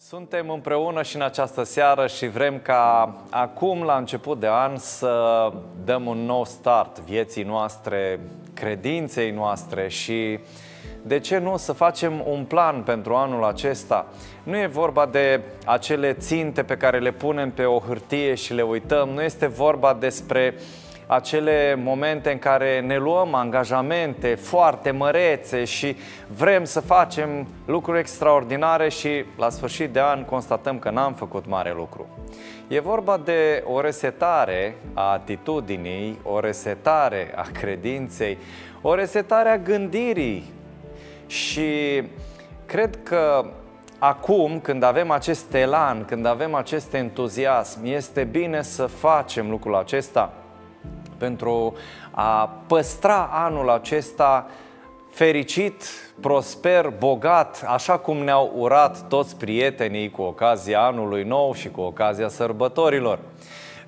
Suntem împreună și în această seară și vrem ca acum, la început de an, să dăm un nou start vieții noastre, credinței noastre și de ce nu să facem un plan pentru anul acesta? Nu e vorba de acele ținte pe care le punem pe o hârtie și le uităm, nu este vorba despre uh, acele momente în care ne luăm angajamente foarte mărețe și vrem să facem lucruri extraordinare și la sfârșit de an constatăm că n-am făcut mare lucru. E vorba de o resetare a atitudinii, o resetare a credinței, o resetare a gândirii și cred că acum, când avem acest elan, când avem acest entuziasm, este bine să facem lucrul acesta pentru a păstra anul acesta fericit, prosper, bogat, așa cum ne-au urat toți prietenii cu ocazia anului nou și cu ocazia sărbătorilor.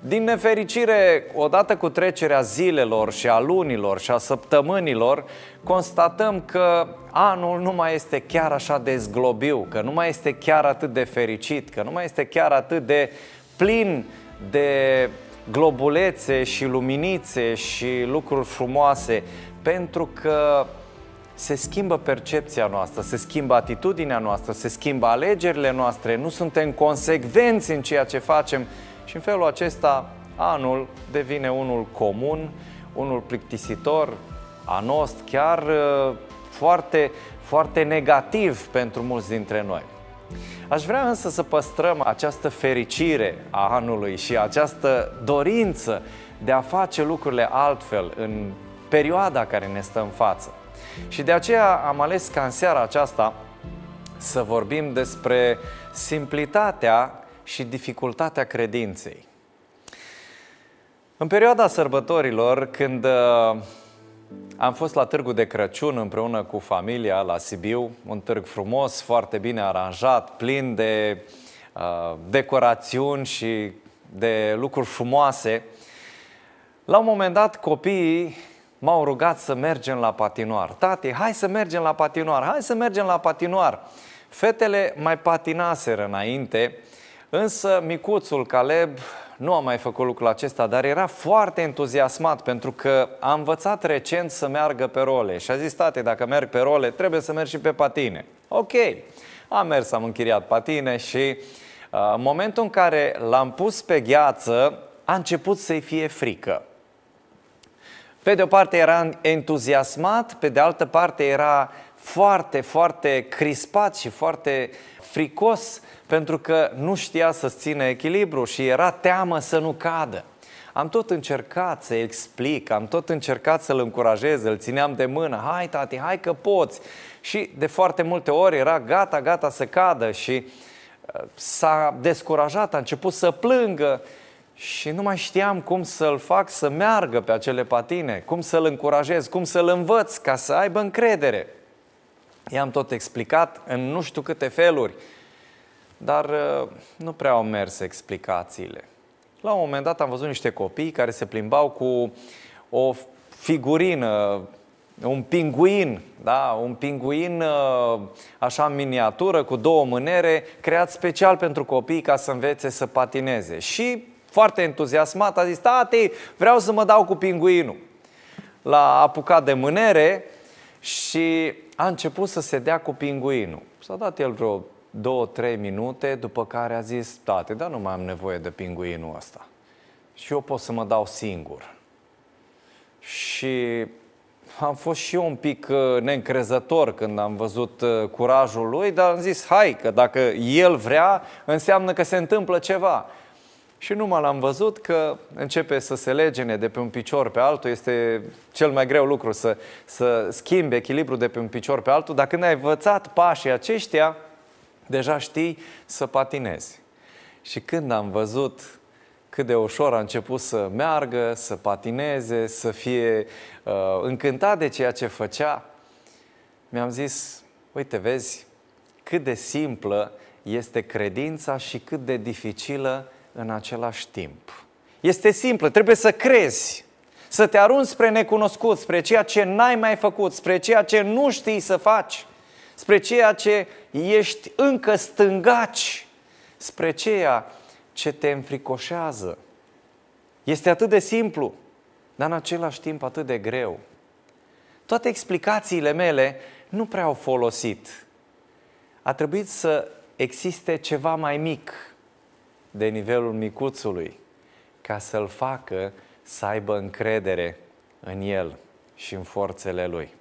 Din nefericire, odată cu trecerea zilelor și a lunilor și a săptămânilor, constatăm că anul nu mai este chiar așa de zglobiu, că nu mai este chiar atât de fericit, că nu mai este chiar atât de plin de globulețe și luminițe și lucruri frumoase, pentru că se schimbă percepția noastră, se schimbă atitudinea noastră, se schimbă alegerile noastre, nu suntem consecvenți în ceea ce facem și în felul acesta anul devine unul comun, unul plictisitor, anost, chiar uh, foarte, foarte negativ pentru mulți dintre noi. Aș vrea însă să păstrăm această fericire a anului și această dorință de a face lucrurile altfel în perioada care ne stă în față. Și de aceea am ales ca în seara aceasta să vorbim despre simplitatea și dificultatea credinței. În perioada sărbătorilor, când uh, am fost la târgul de Crăciun împreună cu familia la Sibiu, un târg frumos, foarte bine aranjat, plin de uh, decorațiuni și de lucruri frumoase. La un moment dat, copiii m-au rugat să mergem la patinoar. Tati, hai să mergem la patinoar, hai să mergem la patinoar. Fetele mai patinaseră înainte, însă micuțul Caleb nu a mai făcut lucrul acesta, dar era foarte entuziasmat pentru că a învățat recent să meargă pe role și a zis, tate, dacă merg pe role, trebuie să merg și pe patine. Ok, am mers, am închiriat patine și uh, în momentul în care l-am pus pe gheață, a început să-i fie frică. Pe de o parte era entuziasmat, pe de altă parte era foarte, foarte crispat și foarte fricos pentru că nu știa să țină echilibru și era teamă să nu cadă. Am tot încercat să explic, am tot încercat să-l încurajez, îl țineam de mână, hai tati, hai că poți. Și de foarte multe ori era gata, gata să cadă și uh, s-a descurajat, a început să plângă și nu mai știam cum să-l fac să meargă pe acele patine, cum să-l încurajez, cum să-l învăț ca să aibă încredere. I-am tot explicat în nu știu câte feluri, dar uh, nu prea au mers explicațiile. La un moment dat am văzut niște copii care se plimbau cu o figurină, un pinguin, da, un pinguin uh, așa în miniatură, cu două mânere, creat special pentru copii ca să învețe să patineze. Și foarte entuziasmat a zis, tati, vreau să mă dau cu pinguinul. L-a apucat de mânere și a început să se dea cu pinguinul. S-a dat el vreo două-trei minute, după care a zis, tate, dar nu mai am nevoie de pinguinul ăsta. Și eu pot să mă dau singur. Și am fost și eu un pic uh, neîncrezător când am văzut uh, curajul lui, dar am zis, hai, că dacă el vrea, înseamnă că se întâmplă ceva. Și numai l-am văzut că începe să se legene de pe un picior pe altul. Este cel mai greu lucru să, să schimbi echilibru de pe un picior pe altul. Dacă când ai învățat pașii aceștia, deja știi să patinezi. Și când am văzut cât de ușor a început să meargă, să patineze, să fie uh, încântat de ceea ce făcea, mi-am zis, uite, vezi cât de simplă este credința și cât de dificilă în același timp. Este simplu. trebuie să crezi, să te arunci spre necunoscut, spre ceea ce n-ai mai făcut, spre ceea ce nu știi să faci, spre ceea ce ești încă stângaci, spre ceea ce te înfricoșează. Este atât de simplu, dar în același timp atât de greu. Toate explicațiile mele nu prea au folosit. A trebuit să existe ceva mai mic, de nivelul micuțului, ca să-l facă să aibă încredere în el și în forțele lui.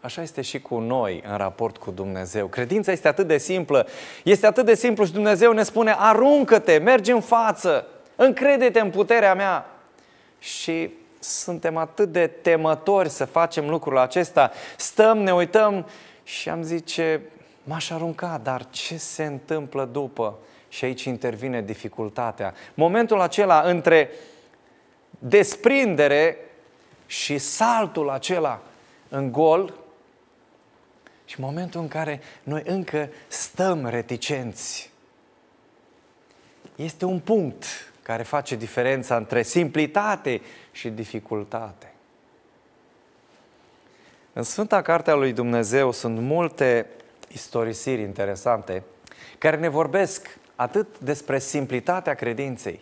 Așa este și cu noi în raport cu Dumnezeu. Credința este atât de simplă, este atât de simplu și Dumnezeu ne spune aruncă-te, mergi în față, încrede-te în puterea mea. Și suntem atât de temători să facem lucrul acesta, stăm, ne uităm și am zice, m-aș arunca, dar ce se întâmplă după? Și aici intervine dificultatea. Momentul acela între desprindere și saltul acela în gol și momentul în care noi încă stăm reticenți. Este un punct care face diferența între simplitate și dificultate. În Sfânta Carte a lui Dumnezeu sunt multe istorisiri interesante care ne vorbesc atât despre simplitatea credinței,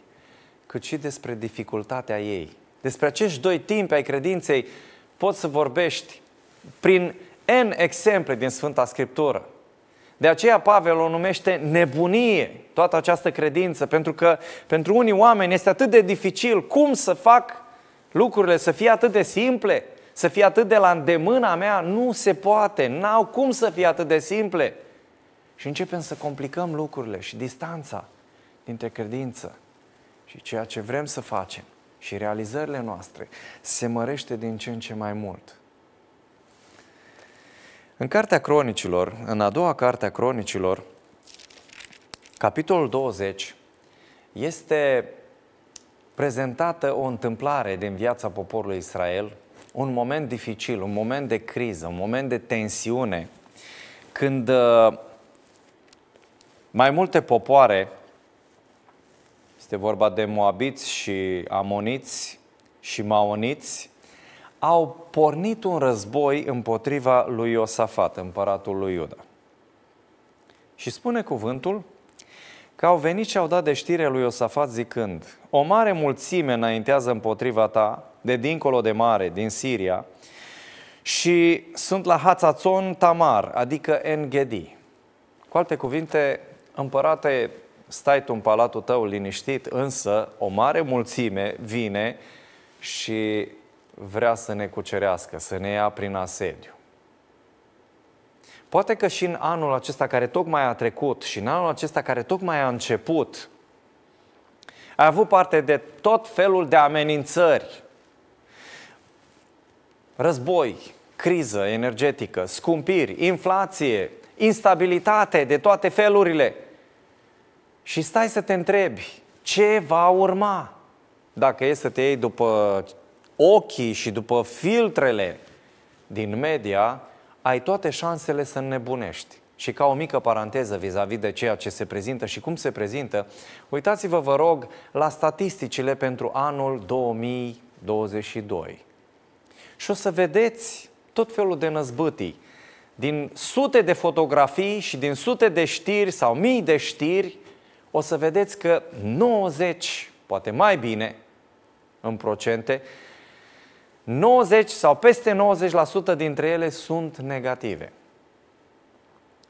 cât și despre dificultatea ei. Despre acești doi timpi ai credinței poți să vorbești prin N exemple din Sfânta Scriptură. De aceea Pavel o numește nebunie, toată această credință, pentru că pentru unii oameni este atât de dificil cum să fac lucrurile să fie atât de simple, să fie atât de la îndemâna mea, nu se poate, n-au cum să fie atât de simple. Și începem să complicăm lucrurile și distanța dintre credință și ceea ce vrem să facem și realizările noastre se mărește din ce în ce mai mult. În Cartea Cronicilor, în a doua Carte a Cronicilor, capitolul 20, este prezentată o întâmplare din viața poporului Israel, un moment dificil, un moment de criză, un moment de tensiune, când uh, mai multe popoare, este vorba de moabiți și amoniți și maoniți, au pornit un război împotriva lui Iosafat, împăratul lui Iuda. Și spune cuvântul că au venit și au dat de știre lui Iosafat zicând O mare mulțime înaintează împotriva ta, de dincolo de mare, din Siria, și sunt la Hațațon Tamar, adică Engedi. Cu alte cuvinte, Împărate, stai tu în palatul tău liniștit, însă o mare mulțime vine și vrea să ne cucerească, să ne ia prin asediu. Poate că și în anul acesta care tocmai a trecut și în anul acesta care tocmai a început, ai avut parte de tot felul de amenințări. Război, criză energetică, scumpiri, inflație, instabilitate de toate felurile – și stai să te întrebi, ce va urma? Dacă e să te iei după ochii și după filtrele din media, ai toate șansele să nebunești. Și ca o mică paranteză vis-a-vis -vis de ceea ce se prezintă și cum se prezintă, uitați-vă, vă rog, la statisticile pentru anul 2022. Și o să vedeți tot felul de năzbâtii. Din sute de fotografii și din sute de știri sau mii de știri, o să vedeți că 90, poate mai bine în procente, 90 sau peste 90% dintre ele sunt negative.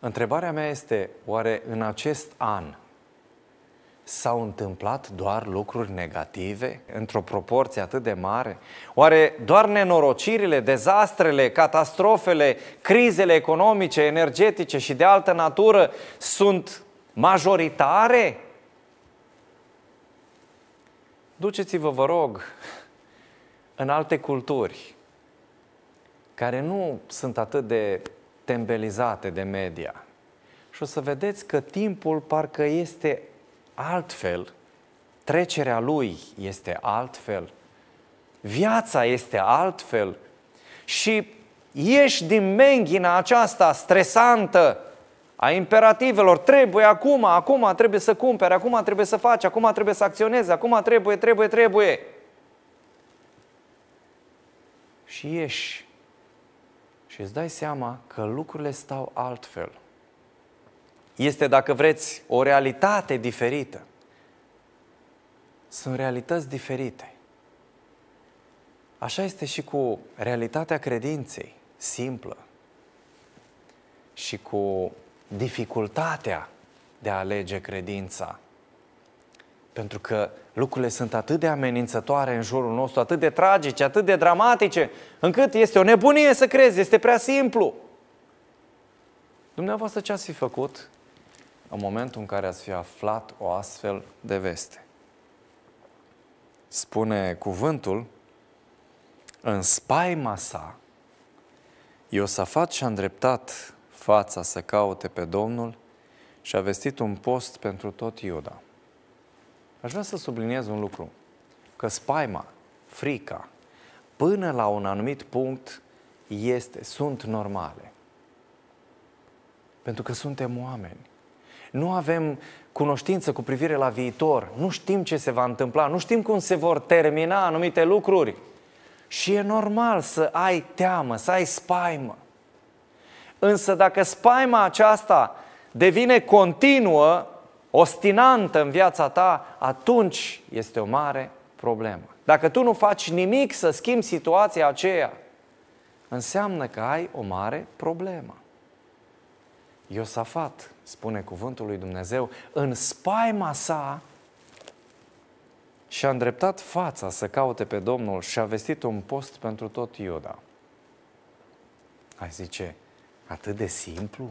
Întrebarea mea este, oare în acest an s-au întâmplat doar lucruri negative într-o proporție atât de mare? Oare doar nenorocirile, dezastrele, catastrofele, crizele economice, energetice și de altă natură sunt majoritare? Duceți-vă, vă rog, în alte culturi care nu sunt atât de tembelizate de media și o să vedeți că timpul parcă este altfel, trecerea lui este altfel, viața este altfel și ieși din menghina aceasta stresantă a imperativelor. Trebuie acum, acum trebuie să cumpere acum trebuie să faci, acum trebuie să acționezi, acum trebuie, trebuie, trebuie. Și ieși. Și îți dai seama că lucrurile stau altfel. Este, dacă vreți, o realitate diferită. Sunt realități diferite. Așa este și cu realitatea credinței, simplă, și cu dificultatea de a alege credința. Pentru că lucrurile sunt atât de amenințătoare în jurul nostru, atât de tragice, atât de dramatice, încât este o nebunie să crezi, este prea simplu. Dumneavoastră ce ați fi făcut în momentul în care ați fi aflat o astfel de veste? Spune cuvântul, în spaima sa, Iosafat și-a îndreptat fața să caute pe Domnul și a vestit un post pentru tot Iuda. Aș vrea să subliniez un lucru, că spaima, frica, până la un anumit punct, este, sunt normale. Pentru că suntem oameni. Nu avem cunoștință cu privire la viitor, nu știm ce se va întâmpla, nu știm cum se vor termina anumite lucruri. Și e normal să ai teamă, să ai spaimă. Însă dacă spaima aceasta devine continuă, ostinantă în viața ta, atunci este o mare problemă. Dacă tu nu faci nimic să schimbi situația aceea, înseamnă că ai o mare problemă. Iosafat, spune cuvântul lui Dumnezeu, în spaima sa și-a îndreptat fața să caute pe Domnul și a vestit un post pentru tot Iuda. Ai zice, Atât de simplu?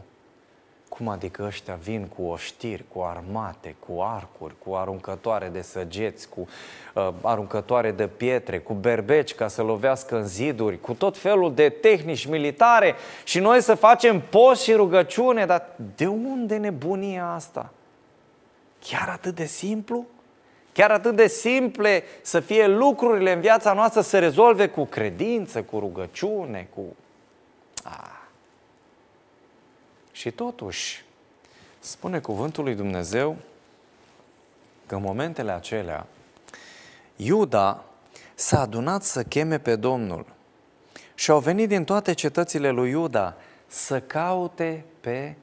Cum adică ăștia vin cu oștiri, cu armate, cu arcuri, cu aruncătoare de săgeți, cu uh, aruncătoare de pietre, cu berbeci ca să lovească în ziduri, cu tot felul de tehnici militare și noi să facem post și rugăciune, dar de unde nebunia asta? Chiar atât de simplu? Chiar atât de simple să fie lucrurile în viața noastră să se rezolve cu credință, cu rugăciune, cu... Ah. Și totuși, spune cuvântul lui Dumnezeu că în momentele acelea, Iuda s-a adunat să cheme pe Domnul și au venit din toate cetățile lui Iuda să caute pe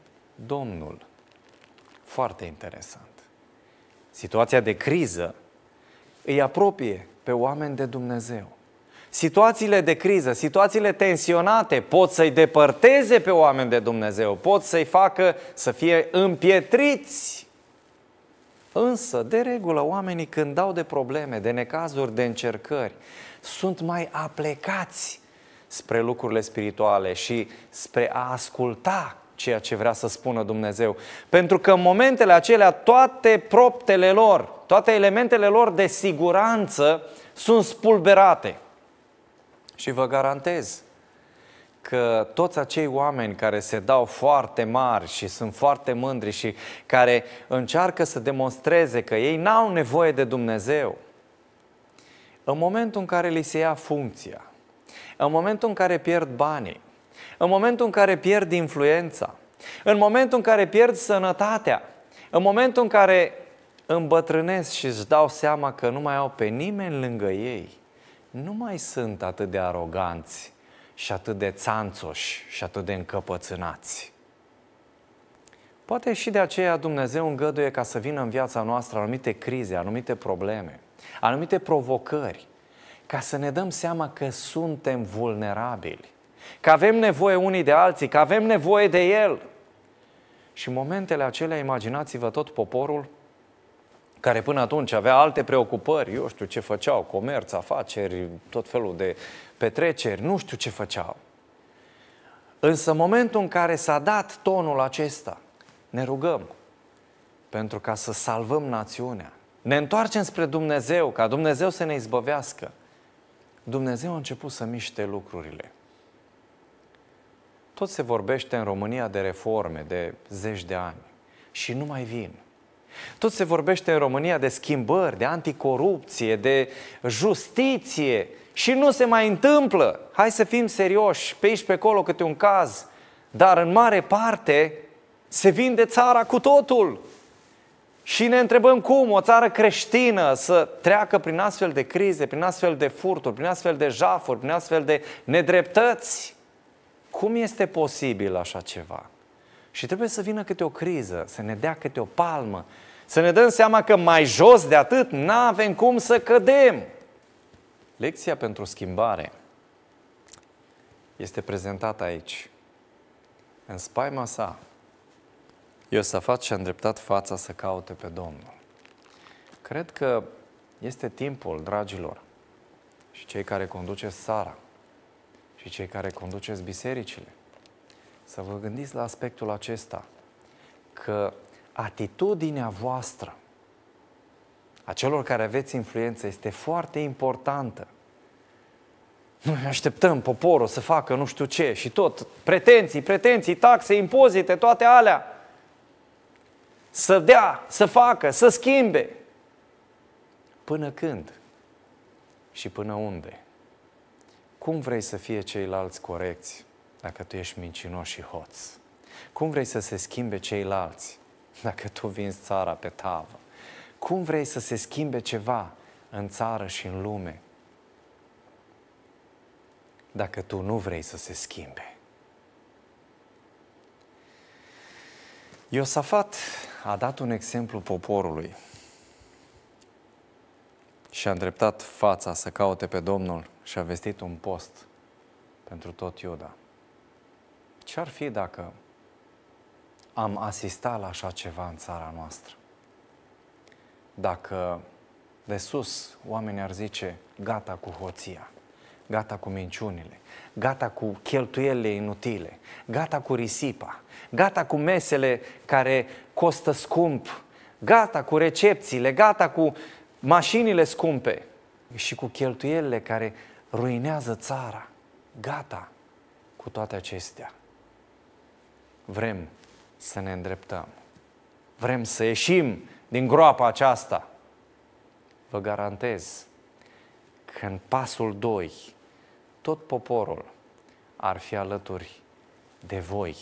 Domnul. Foarte interesant. Situația de criză îi apropie pe oameni de Dumnezeu. Situațiile de criză, situațiile tensionate pot să-i depărteze pe oameni de Dumnezeu, pot să-i facă să fie împietriți. Însă, de regulă, oamenii când dau de probleme, de necazuri, de încercări, sunt mai aplecați spre lucrurile spirituale și spre a asculta ceea ce vrea să spună Dumnezeu. Pentru că în momentele acelea toate proptele lor, toate elementele lor de siguranță sunt spulberate. Și vă garantez că toți acei oameni care se dau foarte mari și sunt foarte mândri și care încearcă să demonstreze că ei n-au nevoie de Dumnezeu, în momentul în care li se ia funcția, în momentul în care pierd banii, în momentul în care pierd influența, în momentul în care pierd sănătatea, în momentul în care îmbătrânesc și își dau seama că nu mai au pe nimeni lângă ei, nu mai sunt atât de aroganți și atât de țanțoși și atât de încăpățânați. Poate și de aceea Dumnezeu îngăduie ca să vină în viața noastră anumite crize, anumite probleme, anumite provocări, ca să ne dăm seama că suntem vulnerabili, că avem nevoie unii de alții, că avem nevoie de El. Și în momentele acelea, imaginați-vă tot poporul care până atunci avea alte preocupări, eu știu ce făceau, comerț, afaceri, tot felul de petreceri, nu știu ce făceau. Însă momentul în care s-a dat tonul acesta, ne rugăm pentru ca să salvăm națiunea. Ne întoarcem spre Dumnezeu, ca Dumnezeu să ne izbăvească. Dumnezeu a început să miște lucrurile. Tot se vorbește în România de reforme de zeci de ani și nu mai vin. Tot se vorbește în România de schimbări, de anticorupție, de justiție și nu se mai întâmplă. Hai să fim serioși, pe aici pe acolo câte un caz, dar în mare parte se vinde țara cu totul. Și ne întrebăm cum o țară creștină să treacă prin astfel de crize, prin astfel de furturi, prin astfel de jafuri, prin astfel de nedreptăți. Cum este posibil așa ceva? Și trebuie să vină câte o criză, să ne dea câte o palmă, să ne dăm seama că mai jos de atât nu avem cum să cădem. Lecția pentru schimbare este prezentată aici. În spaima sa, Iosafat și-a îndreptat fața să caute pe Domnul. Cred că este timpul, dragilor, și cei care conduceți țara, și cei care conduceți bisericile, să vă gândiți la aspectul acesta, că atitudinea voastră a celor care aveți influență este foarte importantă. Noi așteptăm poporul să facă nu știu ce și tot, pretenții, pretenții, taxe, impozite, toate alea. Să dea, să facă, să schimbe. Până când? Și până unde? Cum vrei să fie ceilalți corecți? dacă tu ești mincinos și hoț? Cum vrei să se schimbe ceilalți dacă tu vinzi țara pe tavă? Cum vrei să se schimbe ceva în țară și în lume dacă tu nu vrei să se schimbe? Iosafat a dat un exemplu poporului și a îndreptat fața să caute pe Domnul și a vestit un post pentru tot Iuda. Ce-ar fi dacă am asistat la așa ceva în țara noastră? Dacă de sus oamenii ar zice gata cu hoția, gata cu minciunile, gata cu cheltuielile inutile, gata cu risipa, gata cu mesele care costă scump, gata cu recepțiile, gata cu mașinile scumpe și cu cheltuielile care ruinează țara. Gata cu toate acestea vrem să ne îndreptăm. Vrem să ieșim din groapa aceasta. Vă garantez că în pasul 2 tot poporul ar fi alături de voi.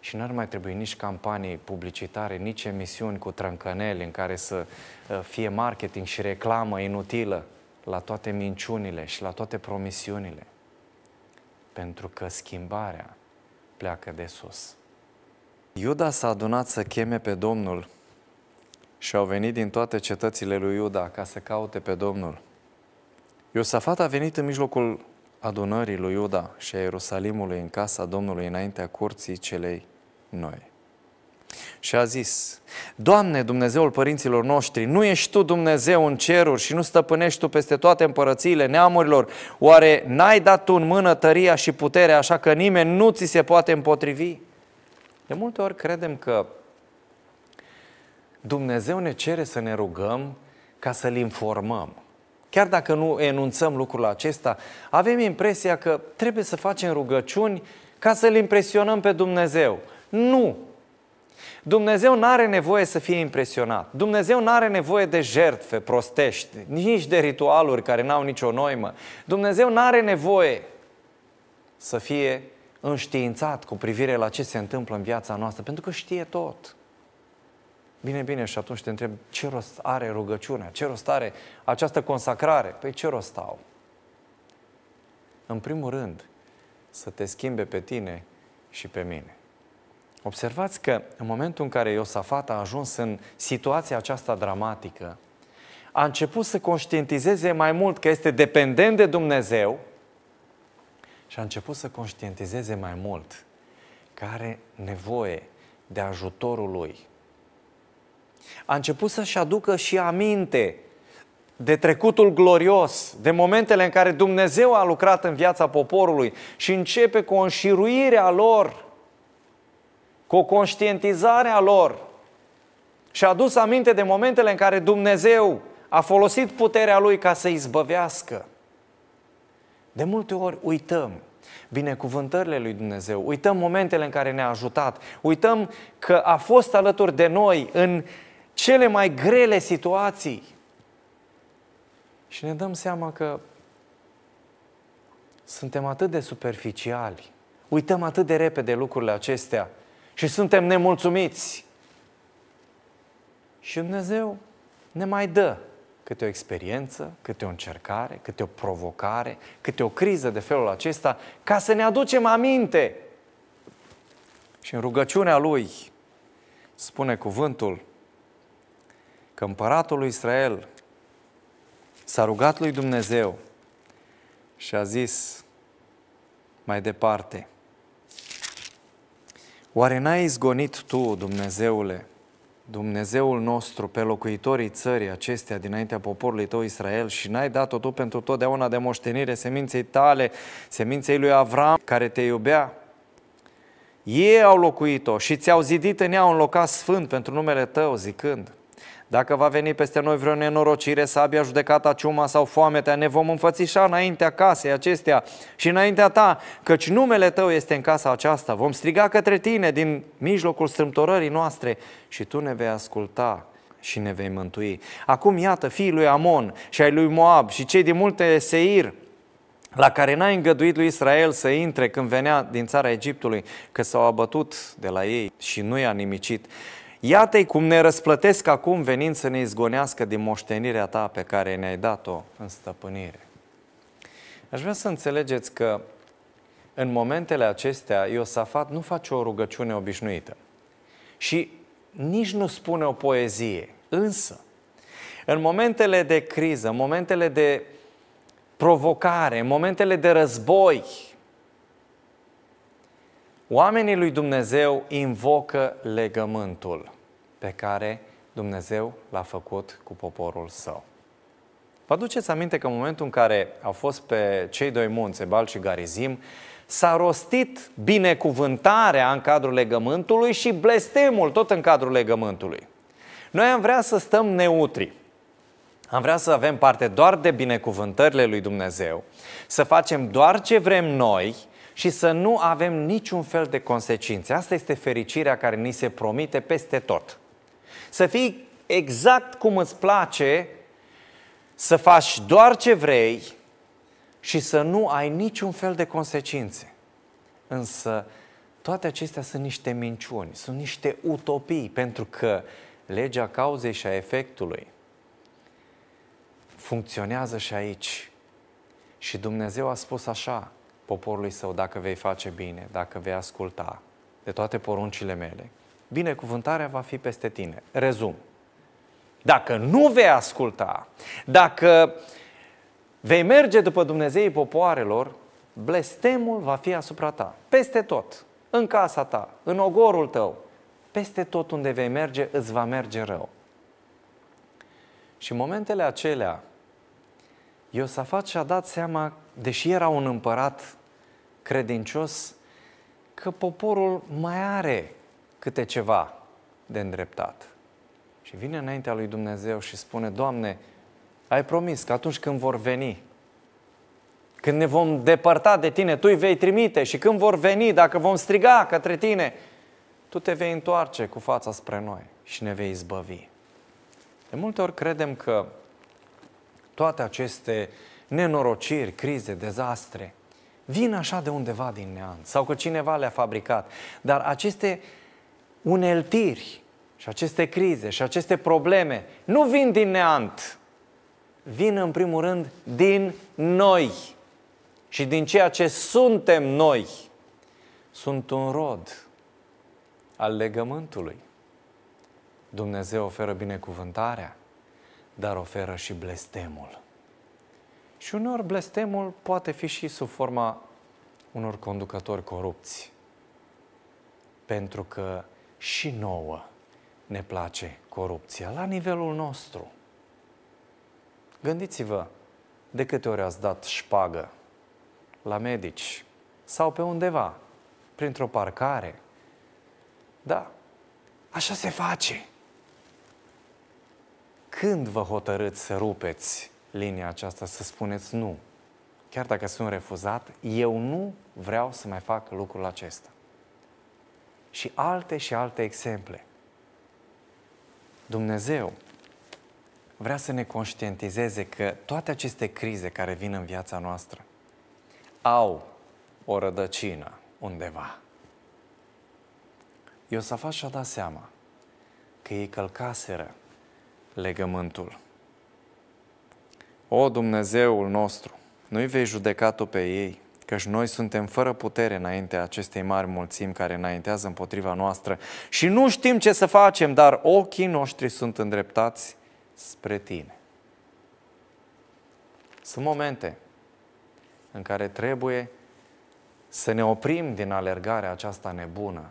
Și n-ar mai trebui nici campanii publicitare, nici emisiuni cu trâncăneli în care să uh, fie marketing și reclamă inutilă la toate minciunile și la toate promisiunile. Pentru că schimbarea pleacă de sus. Iuda s-a adunat să cheme pe Domnul și au venit din toate cetățile lui Iuda ca să caute pe Domnul. Iosafat a venit în mijlocul adunării lui Iuda și a Ierusalimului în casa Domnului înaintea curții celei noi. Și a zis, Doamne, Dumnezeul părinților noștri, nu ești Tu Dumnezeu în ceruri și nu stăpânești Tu peste toate împărățiile neamurilor? Oare n-ai dat Tu în mână tăria și puterea așa că nimeni nu ți se poate împotrivi? De multe ori credem că Dumnezeu ne cere să ne rugăm ca să-L informăm. Chiar dacă nu enunțăm lucrul acesta, avem impresia că trebuie să facem rugăciuni ca să-L impresionăm pe Dumnezeu. Nu! Dumnezeu nu are nevoie să fie impresionat. Dumnezeu nu are nevoie de jertfe prostești, nici de ritualuri care n-au nicio noimă. Dumnezeu nu are nevoie să fie înștiințat cu privire la ce se întâmplă în viața noastră, pentru că știe tot. Bine, bine, și atunci te întreb ce rost are rugăciunea, ce rost are această consacrare? Păi ce rost au? În primul rând, să te schimbe pe tine și pe mine. Observați că în momentul în care Iosafat a ajuns în situația aceasta dramatică, a început să conștientizeze mai mult că este dependent de Dumnezeu, și a început să conștientizeze mai mult că are nevoie de ajutorul lui. A început să-și aducă și aminte de trecutul glorios, de momentele în care Dumnezeu a lucrat în viața poporului și începe cu o înșiruire a lor, cu o conștientizare a lor. Și a dus aminte de momentele în care Dumnezeu a folosit puterea lui ca să i zbăvească. De multe ori uităm binecuvântările lui Dumnezeu, uităm momentele în care ne-a ajutat, uităm că a fost alături de noi în cele mai grele situații. Și ne dăm seama că suntem atât de superficiali, uităm atât de repede lucrurile acestea și suntem nemulțumiți. Și Dumnezeu ne mai dă câte o experiență, câte o încercare, câte o provocare, câte o criză de felul acesta, ca să ne aducem aminte. Și în rugăciunea lui spune cuvântul că împăratul lui Israel s-a rugat lui Dumnezeu și a zis mai departe, Oare n-ai izgonit tu, Dumnezeule, Dumnezeul nostru, pe locuitorii țării acestea dinaintea poporului tău Israel și n-ai dat-o tu pentru totdeauna de moștenire seminței tale, seminței lui Avram, care te iubea. Ei au locuit-o și ți-au zidit în ea un locaș sfânt pentru numele tău, zicând – dacă va veni peste noi vreo nenorocire, sabia, judecata, ciuma sau foametea, ne vom înfățișa înaintea casei acestea și înaintea ta, căci numele tău este în casa aceasta. Vom striga către tine din mijlocul strâmtorării noastre și tu ne vei asculta și ne vei mântui. Acum iată fiii lui Amon și ai lui Moab și cei din multe Seir, la care n-a îngăduit lui Israel să intre când venea din țara Egiptului, că s-au abătut de la ei și nu i-a nimicit. Iată-i cum ne răsplătesc acum venind să ne izgonească din moștenirea ta pe care ne-ai dat-o în stăpânire. Aș vrea să înțelegeți că în momentele acestea Iosafat nu face o rugăciune obișnuită și nici nu spune o poezie. Însă, în momentele de criză, în momentele de provocare, în momentele de război, oamenii lui Dumnezeu invocă legământul pe care Dumnezeu l-a făcut cu poporul său. Vă aduceți aminte că în momentul în care au fost pe cei doi munți, Ebal și Garizim, s-a rostit binecuvântarea în cadrul legământului și blestemul tot în cadrul legământului. Noi am vrea să stăm neutri, am vrea să avem parte doar de binecuvântările lui Dumnezeu, să facem doar ce vrem noi și să nu avem niciun fel de consecințe. Asta este fericirea care ni se promite peste tot să fii exact cum îți place, să faci doar ce vrei și să nu ai niciun fel de consecințe. Însă toate acestea sunt niște minciuni, sunt niște utopii, pentru că legea cauzei și a efectului funcționează și aici. Și Dumnezeu a spus așa poporului său, dacă vei face bine, dacă vei asculta de toate poruncile mele, binecuvântarea va fi peste tine. Rezum. Dacă nu vei asculta, dacă vei merge după Dumnezeii popoarelor, blestemul va fi asupra ta. Peste tot. În casa ta, în ogorul tău. Peste tot unde vei merge, îți va merge rău. Și în momentele acelea, Iosafat și-a dat seama, deși era un împărat credincios, că poporul mai are câte ceva de îndreptat. Și vine înaintea lui Dumnezeu și spune, Doamne, ai promis că atunci când vor veni, când ne vom depărta de tine, tu îi vei trimite și când vor veni, dacă vom striga către tine, tu te vei întoarce cu fața spre noi și ne vei izbăvi. De multe ori credem că toate aceste nenorociri, crize, dezastre vin așa de undeva din neant sau că cineva le-a fabricat. Dar aceste uneltiri și aceste crize și aceste probleme nu vin din neant, vin în primul rând din noi și din ceea ce suntem noi. Sunt un rod al legământului. Dumnezeu oferă binecuvântarea, dar oferă și blestemul. Și uneori blestemul poate fi și sub forma unor conducători corupți. Pentru că și nouă ne place corupția, la nivelul nostru. Gândiți-vă de câte ori ați dat șpagă la medici sau pe undeva, printr-o parcare. Da, așa se face. Când vă hotărâți să rupeți linia aceasta, să spuneți nu, chiar dacă sunt refuzat, eu nu vreau să mai fac lucrul acesta și alte și alte exemple. Dumnezeu vrea să ne conștientizeze că toate aceste crize care vin în viața noastră au o rădăcină undeva. Iosafat și-a dat seama că ei călcaseră legământul. O, Dumnezeul nostru, nu-i vei judeca tu pe ei, căci noi suntem fără putere înaintea acestei mari mulțimi care înaintează împotriva noastră și nu știm ce să facem, dar ochii noștri sunt îndreptați spre tine. Sunt momente în care trebuie să ne oprim din alergarea aceasta nebună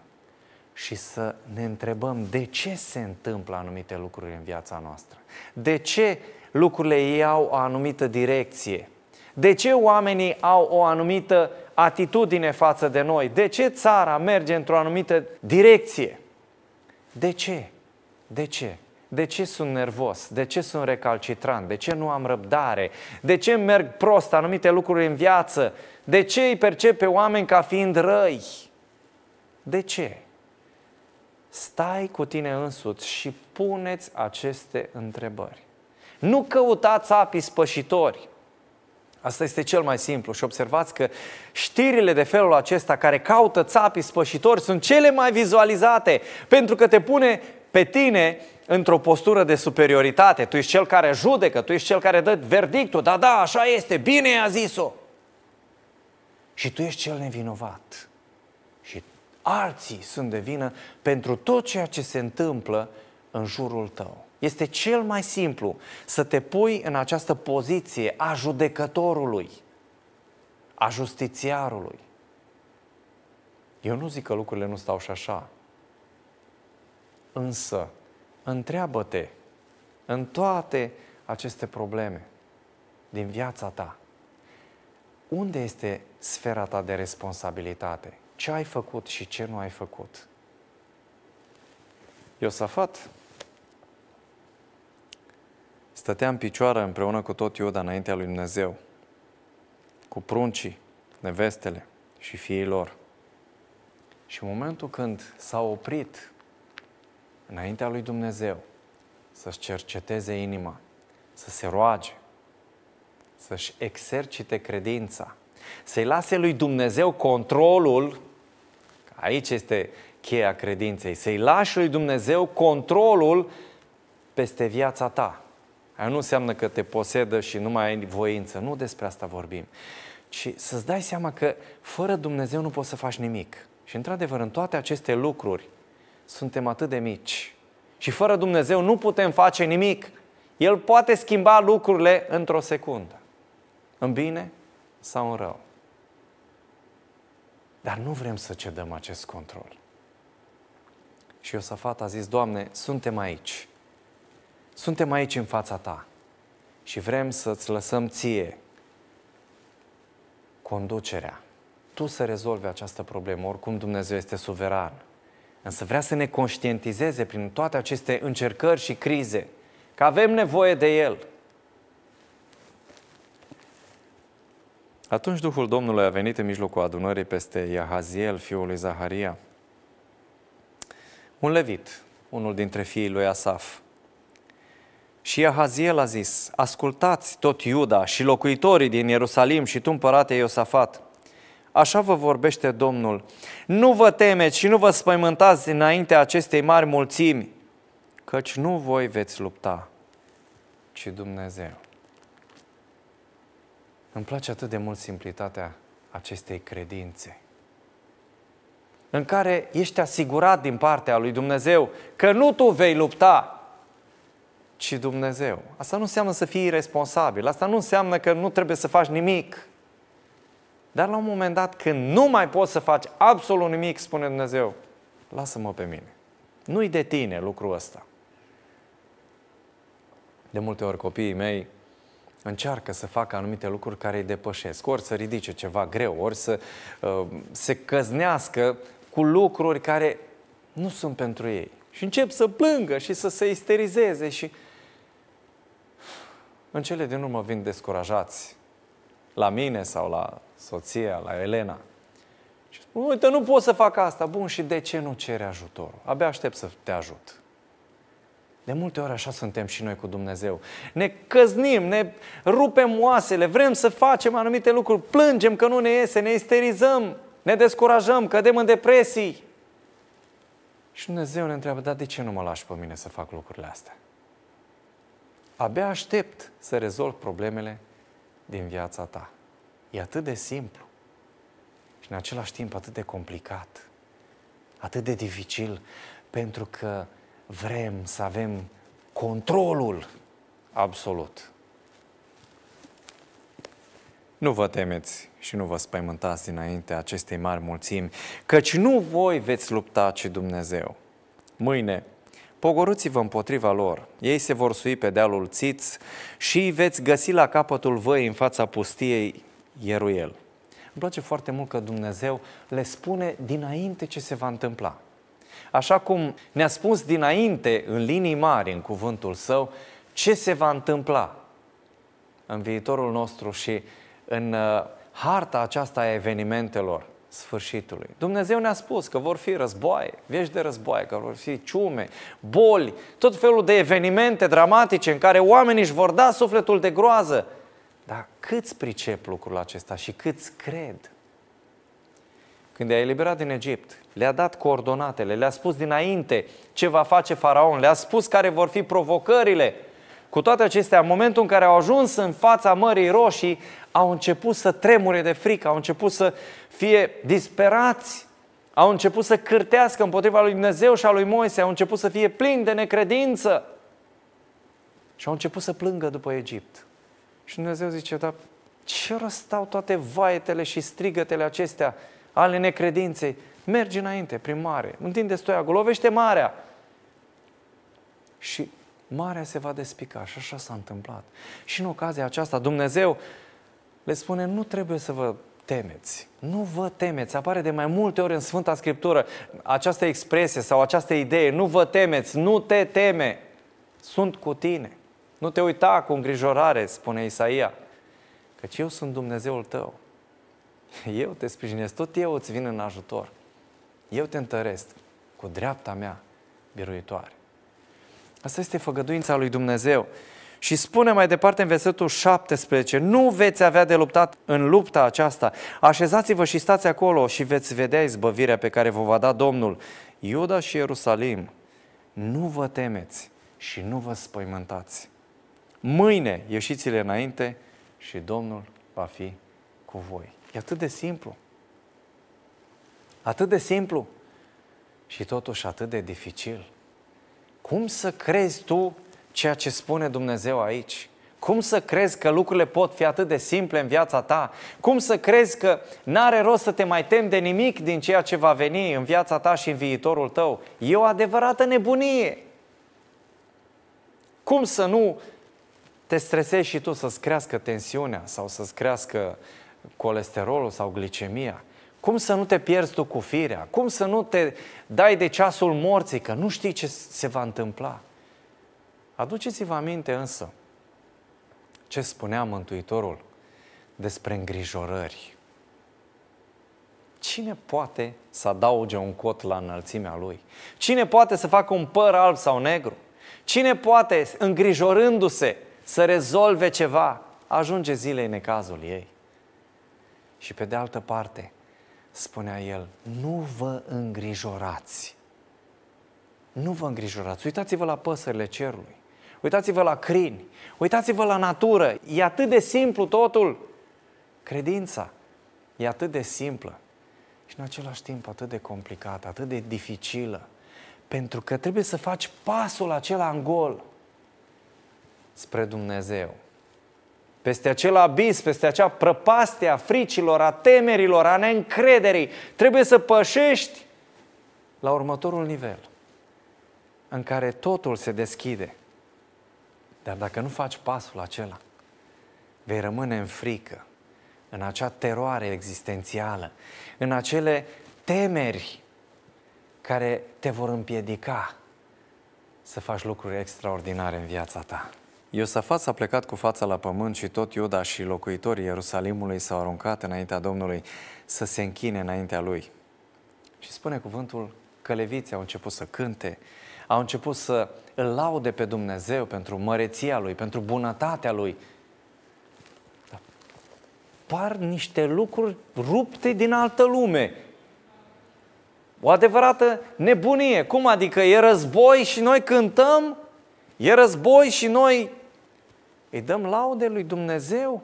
și să ne întrebăm de ce se întâmplă anumite lucruri în viața noastră. De ce lucrurile iau o anumită direcție? De ce oamenii au o anumită atitudine față de noi? De ce țara merge într-o anumită direcție? De ce? De ce? De ce sunt nervos? De ce sunt recalcitrant? De ce nu am răbdare? De ce merg prost anumite lucruri în viață? De ce îi percep pe oameni ca fiind răi? De ce? Stai cu tine însuți și puneți aceste întrebări. Nu căutați apii spășitori. Asta este cel mai simplu și observați că știrile de felul acesta care caută țapii spășitori sunt cele mai vizualizate pentru că te pune pe tine într-o postură de superioritate. Tu ești cel care judecă, tu ești cel care dă verdictul, da, da, așa este, bine a zis-o. Și tu ești cel nevinovat. Și alții sunt de vină pentru tot ceea ce se întâmplă în jurul tău. Este cel mai simplu să te pui în această poziție a judecătorului, a justițiarului. Eu nu zic că lucrurile nu stau și așa. Însă, întreabă-te în toate aceste probleme din viața ta. Unde este sfera ta de responsabilitate? Ce ai făcut și ce nu ai făcut? Iosafat stătea în picioare împreună cu tot Iuda înaintea lui Dumnezeu, cu pruncii, nevestele și fiii lor. Și în momentul când s-a oprit înaintea lui Dumnezeu să-și cerceteze inima, să se roage, să-și exercite credința, să-i lase lui Dumnezeu controlul, aici este cheia credinței, să-i lași lui Dumnezeu controlul peste viața ta. Aia nu înseamnă că te posedă și nu mai ai voință. Nu despre asta vorbim. Ci să-ți dai seama că fără Dumnezeu nu poți să faci nimic. Și într-adevăr, în toate aceste lucruri suntem atât de mici. Și fără Dumnezeu nu putem face nimic. El poate schimba lucrurile într-o secundă. În bine sau în rău. Dar nu vrem să cedăm acest control. Și Iosafat a zis, Doamne, suntem aici suntem aici în fața ta și vrem să-ți lăsăm ție conducerea. Tu să rezolvi această problemă, oricum Dumnezeu este suveran. Însă vrea să ne conștientizeze prin toate aceste încercări și crize că avem nevoie de El. Atunci Duhul Domnului a venit în mijlocul adunării peste Iahaziel, fiul lui Zaharia. Un levit, unul dintre fiii lui Asaf, și Ahaziel a zis, ascultați tot Iuda și locuitorii din Ierusalim și tu împărate Iosafat. Așa vă vorbește Domnul, nu vă temeți și nu vă spăimântați înaintea acestei mari mulțimi, căci nu voi veți lupta, ci Dumnezeu. Îmi place atât de mult simplitatea acestei credințe, în care ești asigurat din partea lui Dumnezeu că nu tu vei lupta, ci Dumnezeu. Asta nu înseamnă să fii irresponsabil, asta nu înseamnă că nu trebuie să faci nimic. Dar la un moment dat, când nu mai poți să faci absolut nimic, spune Dumnezeu, lasă-mă pe mine. Nu-i de tine lucrul ăsta. De multe ori copiii mei încearcă să facă anumite lucruri care îi depășesc. Ori să ridice ceva greu, ori să uh, se căznească cu lucruri care nu sunt pentru ei. Și încep să plângă și să se isterizeze și în cele din urmă vin descurajați la mine sau la soția, la Elena. Și spun, uite, nu pot să fac asta. Bun, și de ce nu cere ajutorul? Abia aștept să te ajut. De multe ori așa suntem și noi cu Dumnezeu. Ne căznim, ne rupem oasele, vrem să facem anumite lucruri, plângem că nu ne iese, ne isterizăm, ne descurajăm, cădem în depresii. Și Dumnezeu ne întreabă, dar de ce nu mă lași pe mine să fac lucrurile astea? Abia aștept să rezolv problemele din viața ta. E atât de simplu și în același timp atât de complicat, atât de dificil, pentru că vrem să avem controlul absolut. Nu vă temeți și nu vă spăimântați dinainte acestei mari mulțimi, căci nu voi veți lupta, ci Dumnezeu. Mâine pogoruți vă împotriva lor, ei se vor sui pe dealul Țiț și îi veți găsi la capătul văi în fața pustiei Ieruel. Îmi place foarte mult că Dumnezeu le spune dinainte ce se va întâmpla. Așa cum ne-a spus dinainte, în linii mari, în cuvântul său, ce se va întâmpla în viitorul nostru și în uh, harta aceasta a evenimentelor sfârșitului. Dumnezeu ne-a spus că vor fi războaie, vești de războaie, că vor fi ciume, boli, tot felul de evenimente dramatice în care oamenii își vor da sufletul de groază. Dar câți pricep lucrul acesta și câți cred? Când i-a eliberat din Egipt, le-a dat coordonatele, le-a spus dinainte ce va face faraon, le-a spus care vor fi provocările. Cu toate acestea, în momentul în care au ajuns în fața Mării Roșii, au început să tremure de frică, au început să fie disperați, au început să cârtească împotriva lui Dumnezeu și a lui Moise, au început să fie plini de necredință și au început să plângă după Egipt. Și Dumnezeu zice, dar ce răstau toate vaetele și strigătele acestea ale necredinței? Mergi înainte, prin mare, întinde stoia, Golovește marea. Și marea se va despica și așa s-a întâmplat. Și în ocazia aceasta Dumnezeu le spune, nu trebuie să vă temeți. Nu vă temeți. Apare de mai multe ori în Sfânta Scriptură această expresie sau această idee. Nu vă temeți, nu te teme. Sunt cu tine. Nu te uita cu îngrijorare, spune Isaia, căci eu sunt Dumnezeul tău. Eu te sprijinesc, tot eu îți vin în ajutor. Eu te întăresc cu dreapta mea biruitoare. Asta este făgăduința lui Dumnezeu. Și spune mai departe în versetul 17, nu veți avea de luptat în lupta aceasta, așezați-vă și stați acolo și veți vedea izbăvirea pe care vă va da Domnul. Iuda și Ierusalim, nu vă temeți și nu vă spăimântați. Mâine ieșiți-le înainte și Domnul va fi cu voi. E atât de simplu. Atât de simplu și totuși atât de dificil. Cum să crezi tu ceea ce spune Dumnezeu aici. Cum să crezi că lucrurile pot fi atât de simple în viața ta? Cum să crezi că n-are rost să te mai temi de nimic din ceea ce va veni în viața ta și în viitorul tău? E o adevărată nebunie! Cum să nu te stresezi și tu să-ți crească tensiunea sau să-ți crească colesterolul sau glicemia? Cum să nu te pierzi tu cu firea? Cum să nu te dai de ceasul morții, că nu știi ce se va întâmpla? Aduceți-vă aminte însă ce spunea Mântuitorul despre îngrijorări. Cine poate să adauge un cot la înălțimea lui? Cine poate să facă un păr alb sau negru? Cine poate, îngrijorându-se, să rezolve ceva? Ajunge zilei necazul ei. Și pe de altă parte, spunea el, nu vă îngrijorați. Nu vă îngrijorați. Uitați-vă la păsările cerului uitați-vă la crini, uitați-vă la natură. E atât de simplu totul. Credința e atât de simplă și în același timp atât de complicată, atât de dificilă. Pentru că trebuie să faci pasul acela în gol spre Dumnezeu. Peste acel abis, peste acea prăpastie a fricilor, a temerilor, a neîncrederii, trebuie să pășești la următorul nivel, în care totul se deschide dar dacă nu faci pasul acela, vei rămâne în frică, în acea teroare existențială, în acele temeri care te vor împiedica să faci lucruri extraordinare în viața ta. Iosafat s-a plecat cu fața la pământ și tot Iuda și locuitorii Ierusalimului s-au aruncat înaintea Domnului să se închine înaintea lui. Și spune cuvântul căleviții au început să cânte, au început să îl laude pe Dumnezeu pentru măreția Lui, pentru bunătatea Lui. par niște lucruri rupte din altă lume. O adevărată nebunie. Cum adică e război și noi cântăm? E război și noi îi dăm laude lui Dumnezeu?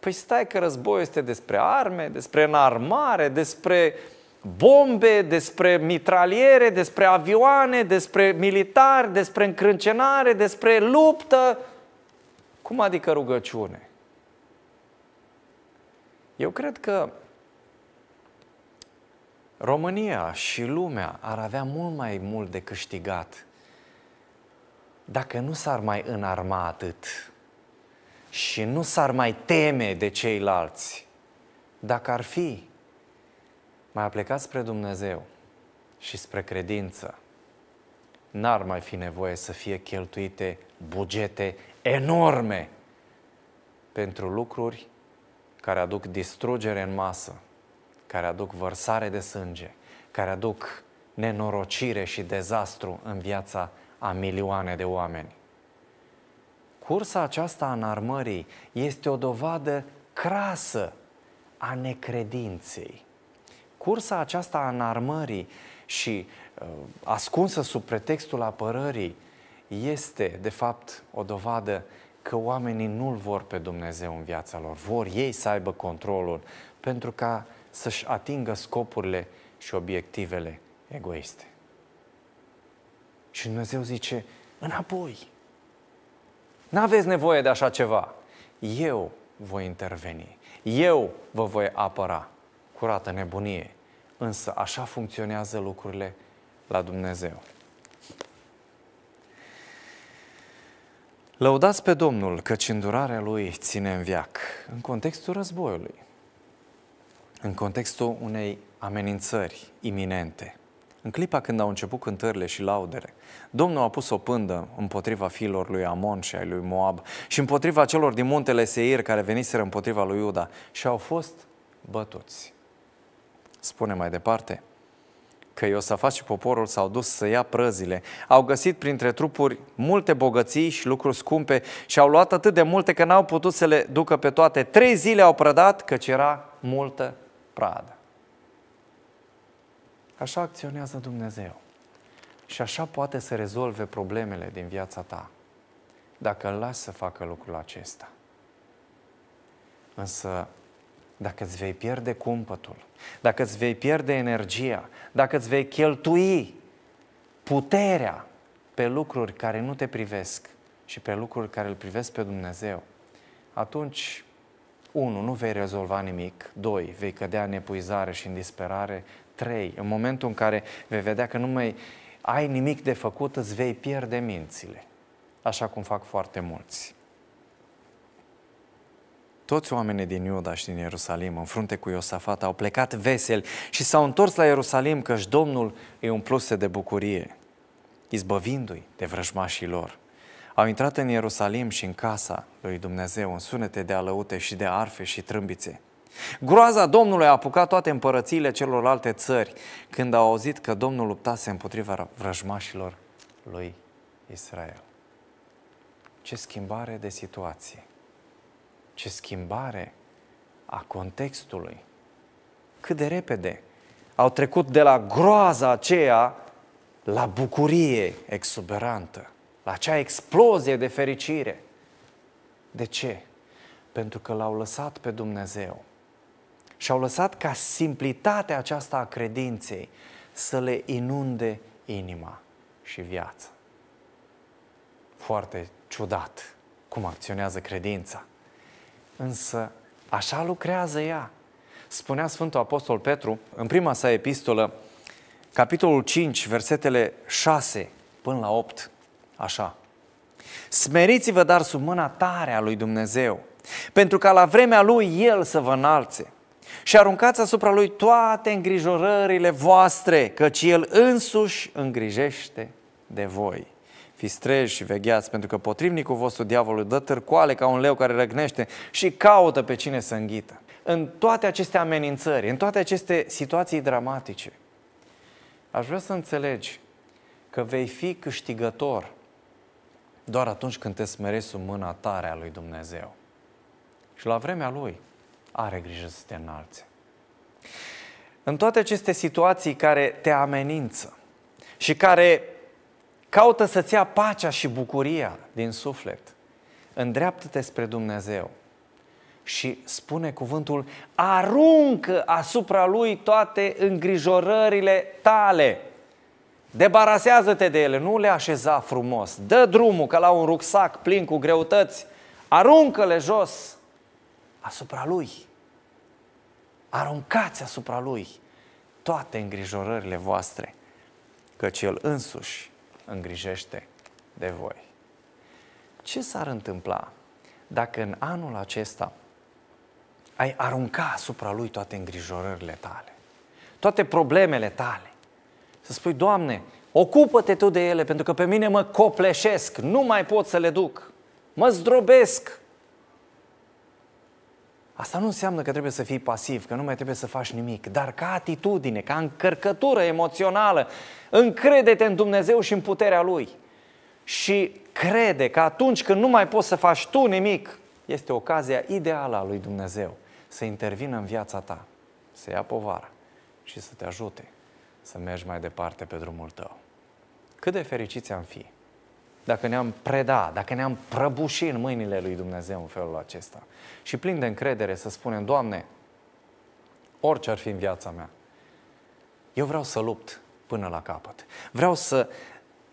Păi stai că războiul este despre arme, despre înarmare, despre uh, bombe, despre mitraliere, despre avioane, despre militari, despre încrâncenare, despre luptă. Cum adică rugăciune? Eu cred că România și lumea ar avea mult mai mult de câștigat dacă nu s-ar mai înarma atât și nu s-ar mai teme de ceilalți, dacă ar fi mai aplicat spre Dumnezeu și spre credință, n-ar mai fi nevoie să fie cheltuite bugete enorme pentru lucruri care aduc distrugere în masă, care aduc vărsare de sânge, care aduc nenorocire și dezastru în viața a milioane de oameni. Cursa aceasta în armării este o dovadă crasă a necredinței cursa aceasta a înarmării și uh, ascunsă sub pretextul apărării este, de fapt, o dovadă că oamenii nu-L vor pe Dumnezeu în viața lor. Vor ei să aibă controlul pentru ca să-și atingă scopurile și obiectivele egoiste. Și Dumnezeu zice, înapoi. N-aveți nevoie de așa ceva. Eu voi interveni. Eu vă voi apăra curată nebunie. Însă așa funcționează lucrurile la Dumnezeu. Lăudați pe Domnul, căci îndurarea Lui ține în viac. În contextul războiului, în contextul unei amenințări iminente, în clipa când au început cântările și laudere, Domnul a pus o pândă împotriva fiilor lui Amon și ai lui Moab și împotriva celor din muntele Seir care veniseră împotriva lui Iuda și au fost bătuți. Spune mai departe că Iosafat și poporul s-au dus să ia prăzile. Au găsit printre trupuri multe bogății și lucruri scumpe și au luat atât de multe că n-au putut să le ducă pe toate. Trei zile au prădat căci era multă pradă. Așa acționează Dumnezeu. Și așa poate să rezolve problemele din viața ta, dacă îl lași să facă lucrul acesta. Însă, dacă îți vei pierde cumpătul, dacă îți vei pierde energia, dacă îți vei cheltui puterea pe lucruri care nu te privesc și pe lucruri care îl privesc pe Dumnezeu, atunci, unu, nu vei rezolva nimic, doi, vei cădea în epuizare și în disperare, trei, în momentul în care vei vedea că nu mai ai nimic de făcut, îți vei pierde mințile, așa cum fac foarte mulți toți oamenii din Iuda și din Ierusalim, în frunte cu Iosafat, au plecat veseli și s-au întors la Ierusalim, căci Domnul îi umpluse de bucurie, izbăvindu-i de vrăjmașii lor. Au intrat în Ierusalim și în casa lui Dumnezeu, în sunete de alăute și de arfe și trâmbițe. Groaza Domnului a apucat toate împărățiile celorlalte țări când au auzit că Domnul luptase împotriva vrăjmașilor lui Israel. Ce schimbare de situație! ce schimbare a contextului. Cât de repede au trecut de la groaza aceea la bucurie exuberantă, la acea explozie de fericire. De ce? Pentru că l-au lăsat pe Dumnezeu și au lăsat ca simplitatea aceasta a credinței să le inunde inima și viața. Foarte ciudat cum acționează credința. Însă așa lucrează ea. Spunea Sfântul Apostol Petru în prima sa epistolă, capitolul 5, versetele 6 până la 8, așa. Smeriți-vă dar sub mâna tare a lui Dumnezeu, pentru ca la vremea lui El să vă înalțe și aruncați asupra lui toate îngrijorările voastre, căci El însuși îngrijește de voi. Fiți treji și vegheați, pentru că potrivnicul vostru, diavolul, dă târcoale ca un leu care răgnește și caută pe cine să înghită. În toate aceste amenințări, în toate aceste situații dramatice, aș vrea să înțelegi că vei fi câștigător doar atunci când te smerești sub mâna tare a lui Dumnezeu. Și la vremea lui are grijă să te înalți. În toate aceste situații care te amenință și care Caută să-ți ia pacea și bucuria din suflet. Îndreaptă-te spre Dumnezeu. Și spune cuvântul, aruncă asupra lui toate îngrijorările tale. Debarasează-te de ele, nu le așeza frumos. Dă drumul ca la un rucsac plin cu greutăți. Aruncă-le jos asupra lui. Aruncați asupra lui toate îngrijorările voastre, căci el însuși îngrijește de voi. Ce s-ar întâmpla dacă în anul acesta ai arunca asupra lui toate îngrijorările tale, toate problemele tale? Să spui, Doamne, ocupă-te Tu de ele, pentru că pe mine mă copleșesc, nu mai pot să le duc, mă zdrobesc, Asta nu înseamnă că trebuie să fii pasiv, că nu mai trebuie să faci nimic, dar ca atitudine, ca încărcătură emoțională, încrede-te în Dumnezeu și în puterea Lui. Și crede că atunci când nu mai poți să faci tu nimic, este ocazia ideală a lui Dumnezeu să intervină în viața ta, să ia povara și să te ajute să mergi mai departe pe drumul tău. Cât de fericiți am fi dacă ne-am preda, dacă ne-am prăbuși în mâinile lui Dumnezeu în felul acesta și plin de încredere să spunem, Doamne, orice ar fi în viața mea, eu vreau să lupt până la capăt. Vreau să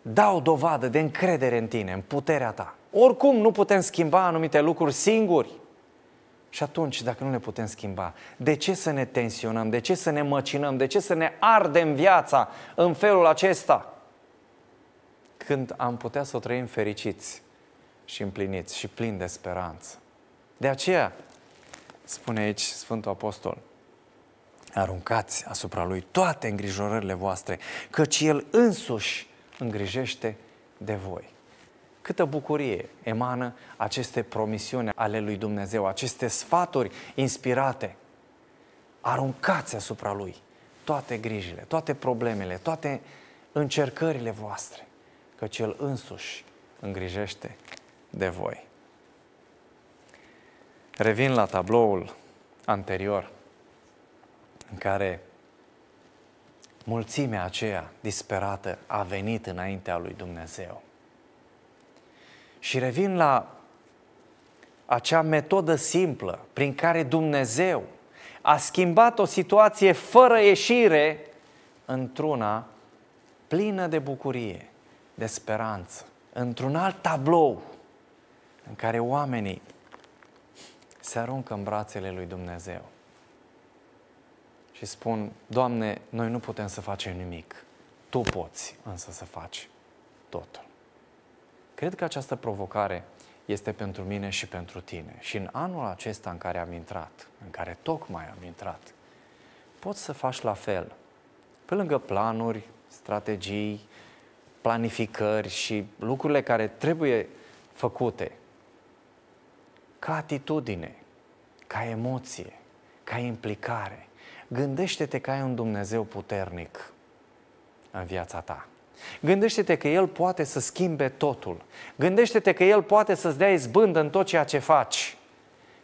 dau dovadă de încredere în tine, în puterea ta. Oricum nu putem schimba anumite lucruri singuri. Și atunci, dacă nu le putem schimba, de ce să ne tensionăm, de ce să ne măcinăm, de ce să ne ardem viața în felul acesta? când am putea să o trăim fericiți și împliniți și plini de speranță. De aceea, spune aici Sfântul Apostol, aruncați asupra Lui toate îngrijorările voastre, căci El însuși îngrijește de voi. Câtă bucurie emană aceste promisiuni ale lui Dumnezeu, aceste sfaturi inspirate. Aruncați asupra Lui toate grijile, toate problemele, toate încercările voastre că cel însuși îngrijește de voi. Revin la tabloul anterior în care mulțimea aceea disperată a venit înaintea lui Dumnezeu. Și revin la acea metodă simplă prin care Dumnezeu a schimbat o situație fără ieșire într-una plină de bucurie de speranță, într-un alt tablou în care oamenii se aruncă în brațele lui Dumnezeu și spun, Doamne, noi nu putem să facem nimic, Tu poți însă să faci totul. Cred că această provocare este pentru mine și pentru tine. Și în anul acesta în care am intrat, în care tocmai am intrat, poți să faci la fel. Pe lângă planuri, strategii, planificări și lucrurile care trebuie făcute ca atitudine, ca emoție, ca implicare. Gândește-te că ai un Dumnezeu puternic în viața ta. Gândește-te că El poate să schimbe totul. Gândește-te că El poate să-ți dea izbândă în tot ceea ce faci.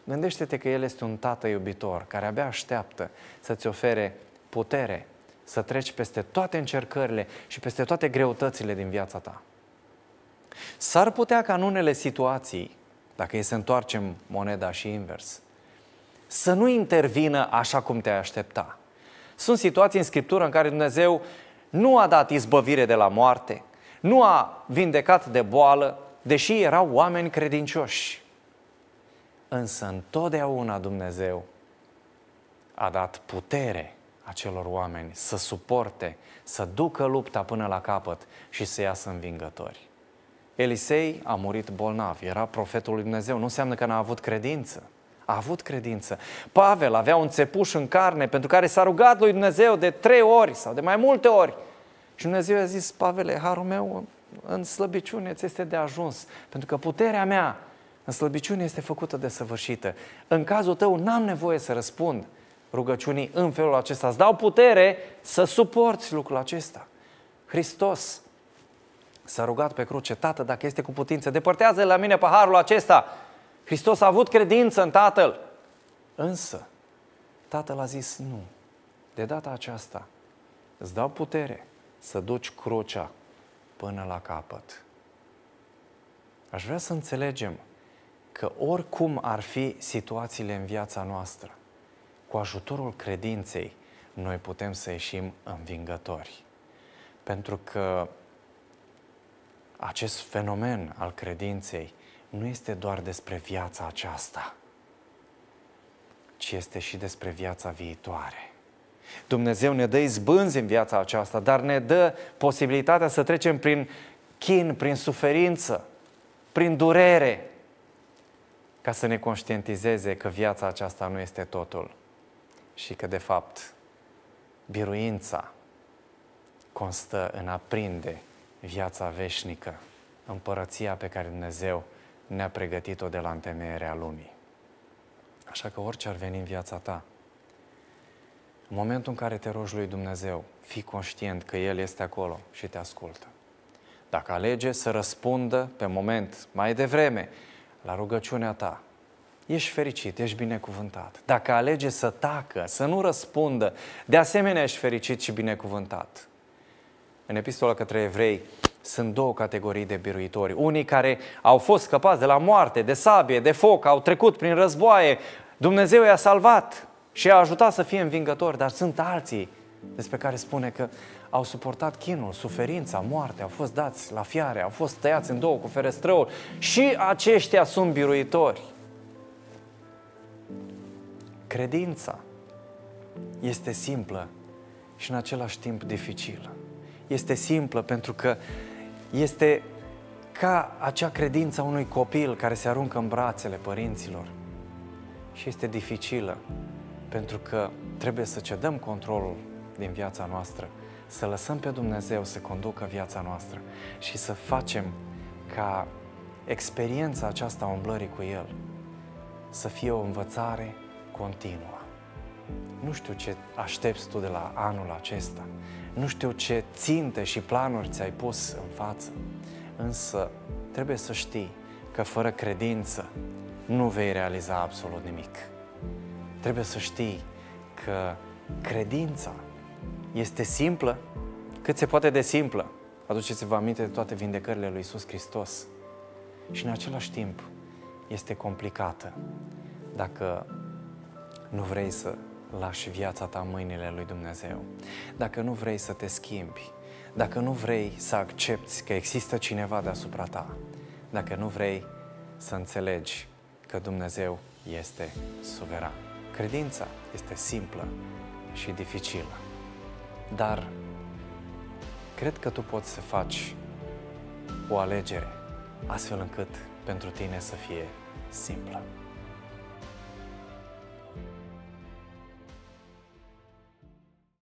Gândește-te că El este un tată iubitor care abia așteaptă să-ți ofere putere să treci peste toate încercările și peste toate greutățile din viața ta. S-ar putea ca în unele situații, dacă e să întoarcem moneda și invers, să nu intervină așa cum te-ai aștepta. Sunt situații în Scriptură în care Dumnezeu nu a dat izbăvire de la moarte, nu a vindecat de boală, deși erau oameni credincioși. Însă întotdeauna Dumnezeu a dat putere acelor oameni, să suporte, să ducă lupta până la capăt și să iasă învingători. Elisei a murit bolnav, era profetul lui Dumnezeu, nu înseamnă că n-a avut credință. A avut credință. Pavel avea un țepuș în carne pentru care s-a rugat lui Dumnezeu de trei ori sau de mai multe ori. Și Dumnezeu a zis, Pavel, harul meu în slăbiciune ți este de ajuns, pentru că puterea mea în slăbiciune este făcută de săvârșită. În cazul tău n-am nevoie să răspund, rugăciunii în felul acesta. Îți dau putere să suporți lucrul acesta. Hristos s-a rugat pe cruce, Tată, dacă este cu putință, depărtează la mine paharul acesta. Hristos a avut credință în Tatăl. Însă, Tatăl a zis nu. De data aceasta, îți dau putere să duci crucea până la capăt. Aș vrea să înțelegem că oricum ar fi situațiile în viața noastră, cu ajutorul credinței, noi putem să ieșim învingători. Pentru că acest fenomen al credinței nu este doar despre viața aceasta, ci este și despre viața viitoare. Dumnezeu ne dă izbânzi în viața aceasta, dar ne dă posibilitatea să trecem prin chin, prin suferință, prin durere, ca să ne conștientizeze că viața aceasta nu este totul și că, de fapt, biruința constă în a prinde viața veșnică, împărăția pe care Dumnezeu ne-a pregătit-o de la întemeierea lumii. Așa că orice ar veni în viața ta, în momentul în care te rogi lui Dumnezeu, fii conștient că El este acolo și te ascultă. Dacă alege să răspundă pe moment, mai devreme, la rugăciunea ta, ești fericit, ești binecuvântat. Dacă alege să tacă, să nu răspundă, de asemenea ești fericit și binecuvântat. În epistola către evrei sunt două categorii de biruitori. Unii care au fost scăpați de la moarte, de sabie, de foc, au trecut prin războaie, Dumnezeu i-a salvat și i-a ajutat să fie învingători, dar sunt alții despre care spune că au suportat chinul, suferința, moartea, au fost dați la fiare, au fost tăiați în două cu ferestrăul și aceștia sunt biruitori. Credința este simplă și în același timp dificilă. Este simplă pentru că este ca acea credință a unui copil care se aruncă în brațele părinților. Și este dificilă pentru că trebuie să cedăm controlul din viața noastră, să lăsăm pe Dumnezeu să conducă viața noastră și să facem ca experiența aceasta a umblării cu El să fie o învățare continuă. Nu știu ce aștepți tu de la anul acesta, nu știu ce ținte și planuri ți-ai pus în față, însă trebuie să știi că fără credință nu vei realiza absolut nimic. Trebuie să știi că credința este simplă cât se poate de simplă. Aduceți-vă aminte de toate vindecările lui Isus Hristos. Și în același timp este complicată. Dacă nu vrei să lași viața ta în mâinile lui Dumnezeu, dacă nu vrei să te schimbi, dacă nu vrei să accepti că există cineva deasupra ta, dacă nu vrei să înțelegi că Dumnezeu este suveran. Credința este simplă și dificilă, dar cred că tu poți să faci o alegere astfel încât pentru tine să fie simplă.